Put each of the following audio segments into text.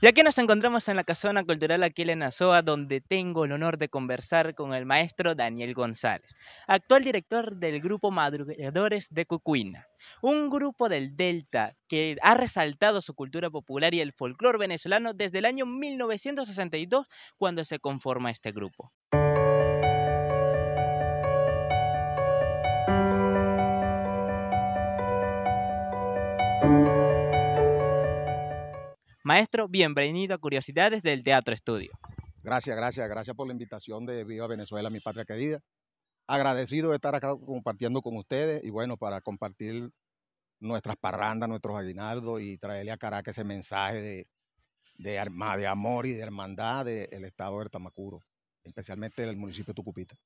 Y aquí nos encontramos en la Casona Cultural Aquila en donde tengo el honor de conversar con el maestro Daniel González, actual director del grupo Madrugadores de Cucuina, un grupo del Delta que ha resaltado su cultura popular y el folclore venezolano desde el año 1962, cuando se conforma este grupo. Maestro, bienvenido a Curiosidades del Teatro Estudio. Gracias, gracias, gracias por la invitación de Viva Venezuela, mi patria querida. Agradecido de estar acá compartiendo con ustedes y bueno, para compartir nuestras parrandas, nuestros aguinaldos y traerle a Caracas ese mensaje de, de amor y de hermandad del estado de Tamacuro, especialmente del municipio de Tucupita.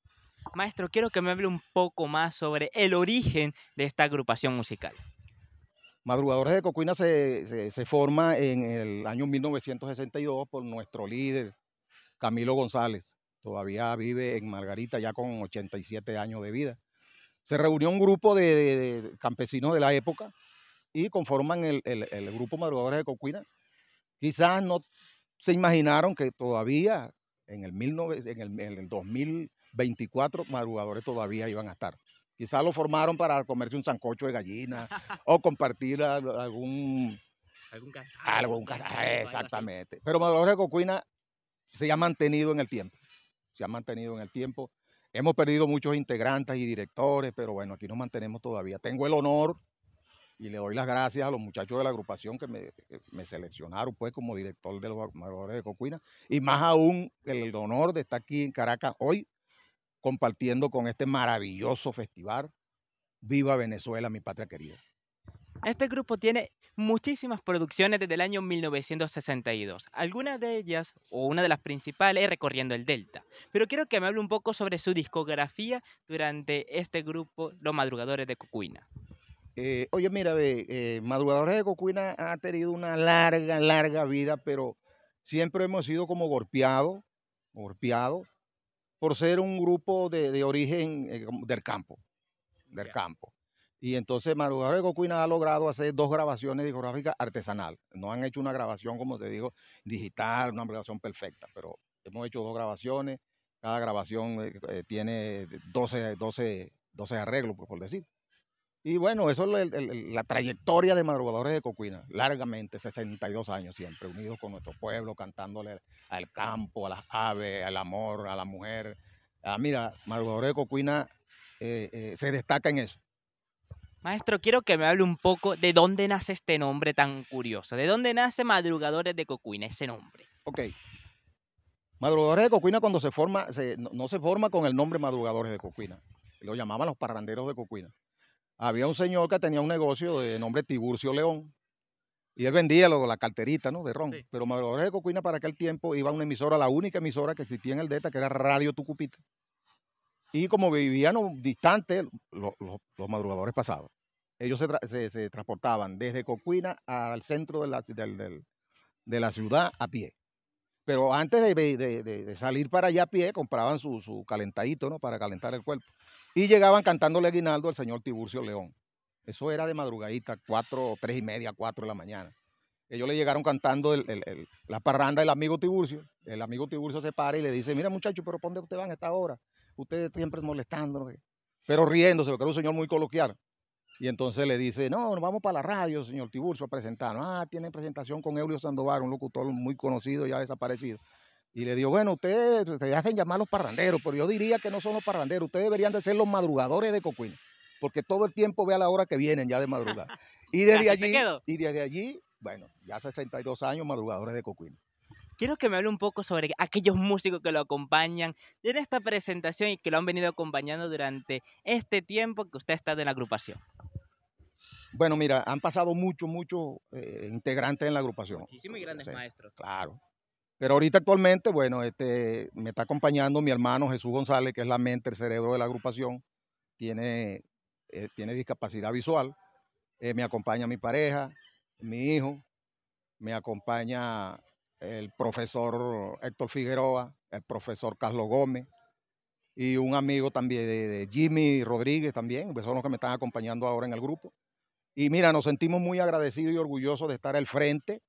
Maestro, quiero que me hable un poco más sobre el origen de esta agrupación musical. Madrugadores de Cocuina se, forma en el año 1962 por nuestro líder, Camilo González. Todavía vive en Margarita ya con 87 años de vida. Se reunió un grupo de, campesinos de la época y conforman el, el, grupo Madrugadores de Cocuina. Quizás no se imaginaron que todavía en el, 19, en el 2024 madrugadores todavía iban a estar. Quizás lo formaron para comerse un sancocho de gallina o compartir algún... Algún Algún eh, exactamente. Pero Maduro de Cocuina se ha mantenido en el tiempo. Se ha mantenido en el tiempo. Hemos perdido muchos integrantes y directores, pero bueno, aquí nos mantenemos todavía. Tengo el honor y le doy las gracias a los muchachos de la agrupación que me, seleccionaron pues como director de los de Cocuina y más aún el honor de estar aquí en Caracas hoy compartiendo con este maravilloso festival. Viva Venezuela, mi patria querida. Este grupo tiene muchísimas producciones desde el año 1962. Algunas de ellas, o una de las principales, es Recorriendo el Delta. Pero quiero que me hable un poco sobre su discografía durante este grupo, Los Madrugadores de Cocuina. Eh, oye, mira, eh, Madrugadores de Cocuina ha tenido una larga, larga vida, pero siempre hemos sido como golpeados, golpeados por ser un grupo de, origen eh, del campo, del campo. Y entonces Madrugadores de ha logrado hacer dos grabaciones discográficas artesanal. No han hecho una grabación, como te digo, digital, una grabación perfecta, pero hemos hecho dos grabaciones. Cada grabación eh, eh, tiene 12, 12, 12 arreglos, por decir. Y bueno, eso es la trayectoria de Madrugadores de Cocuina, largamente, 62 años siempre, unidos con nuestro pueblo, cantándole al campo, a las aves, al amor, a la mujer. Ah, mira, Madrugadores de Cocuina eh, eh, se destaca en eso. Maestro, quiero que me hable un poco de dónde nace este nombre tan curioso. ¿De dónde nace Madrugadores de Cocuina, ese nombre? Ok. Madrugadores de Cocuina cuando se forma, no, no se forma con el nombre Madrugadores de Cocuina. Lo llamaban los parranderos de Cocuina había un señor que tenía un negocio de nombre Tiburcio León. Y él vendía lo, la carterita, ¿no? De ron. Pero Madrugadores de Cocuina para aquel tiempo iba a una emisora, la única emisora que existía en el Delta que era Radio Tucupita. Y como vivían distantes, los madrugadores pasaban. Ellos se, se, transportaban desde Cocuina al centro de la, de la ciudad a pie. Pero antes de, salir para allá a pie, compraban su, su calentadito, Para calentar el cuerpo y llegaban cantándole aguinaldo al señor Tiburcio León. Eso era de madrugadita, cuatro, tres y media, cuatro de la mañana. Ellos le llegaron cantando la parranda del amigo Tiburcio. El amigo Tiburcio se para y le dice, mira muchacho, pero ¿dónde usted van a esta hora? Ustedes siempre molestándonos. Eh". Pero riéndose, porque era un señor muy coloquial. Y entonces le dice, no, nos vamos para la radio, señor Tiburcio, a presentarnos. Ah, tienen presentación con Eulio Sandoval, un locutor muy conocido, ya desaparecido. Y le digo, bueno, ustedes se hacen llamar los parranderos, pero yo diría que no son los parranderos, ustedes deberían de ser los madrugadores de coquino. porque todo el tiempo ve a la hora que vienen ya de madrugada. Y desde allí, y desde allí, bueno, ya 62 años madrugadores de coquino. Quiero que me hable un poco sobre aquellos músicos que lo acompañan en esta presentación y que lo han venido acompañando durante este tiempo que usted está en la agrupación. Bueno, mira, han pasado muchos, muchos eh, integrantes en la agrupación. Muchísimos grandes maestros. Claro, pero ahorita actualmente, bueno, este, me está acompañando mi hermano Jesús González, que es la mente, el cerebro de la agrupación. Tiene, eh, tiene discapacidad visual. Eh, me acompaña mi pareja, mi hijo. Me acompaña el profesor Héctor Figueroa, el profesor Carlos Gómez y un amigo también de, Jimmy Rodríguez también, que pues, son los que me están acompañando ahora en el grupo. Y mira, nos sentimos muy agradecidos y orgullosos de estar al frente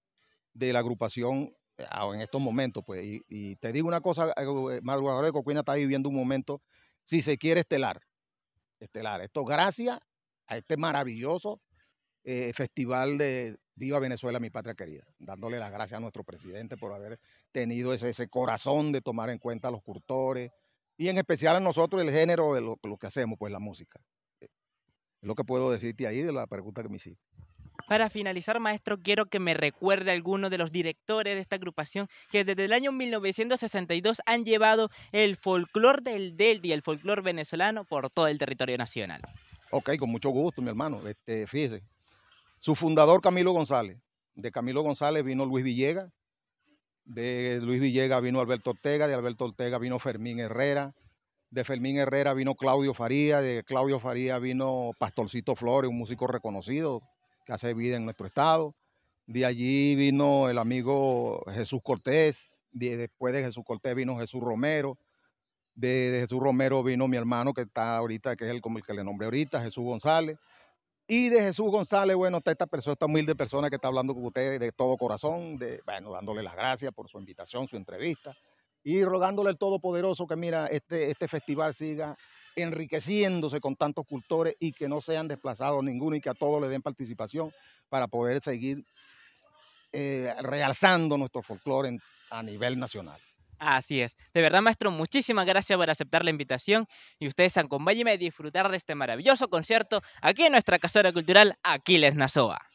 de la agrupación eh, en estos momentos, pues. Y, te digo una cosa, eh, Madrugador de está viviendo un momento, si se quiere, estelar. Estelar. Esto gracias a este maravilloso eh, festival de Viva Venezuela, mi patria querida. Dándole las gracias a nuestro presidente por haber tenido ese, corazón de tomar en cuenta a los cultores y en especial a nosotros el género de lo, lo que hacemos, pues la música. Es lo que puedo decirte ahí de la pregunta que me hiciste. Para finalizar, maestro, quiero que me recuerde a alguno de los directores de esta agrupación que desde el año 1962 han llevado el folclor del DELDI, y el folclor venezolano por todo el territorio nacional. Ok, con mucho gusto, mi hermano. Este, fíjese, su fundador Camilo González. De Camilo González vino Luis Villegas, de Luis Villegas vino Alberto Ortega, de Alberto Ortega vino Fermín Herrera, de Fermín Herrera vino Claudio Faría, de Claudio Faría vino Pastorcito Flores, un músico reconocido, que hace vida en nuestro estado. De allí vino el amigo Jesús Cortés, después de Jesús Cortés vino Jesús Romero, de, Jesús Romero vino mi hermano que está ahorita, que es el, como que le nombré ahorita, Jesús González. Y de Jesús González, bueno, está esta persona, esta humilde persona que está hablando con ustedes de todo corazón, bueno, dándole las gracias por su invitación, su entrevista, y rogándole al Todopoderoso que, mira, este, este festival siga enriqueciéndose con tantos cultores y que no sean desplazados ninguno y que a todos le den participación para poder seguir eh, realzando nuestro folclore a nivel nacional. Así es. De verdad, maestro, muchísimas gracias por aceptar la invitación y ustedes acompáñenme a disfrutar de este maravilloso concierto aquí en nuestra casera cultural Aquiles Nazoa.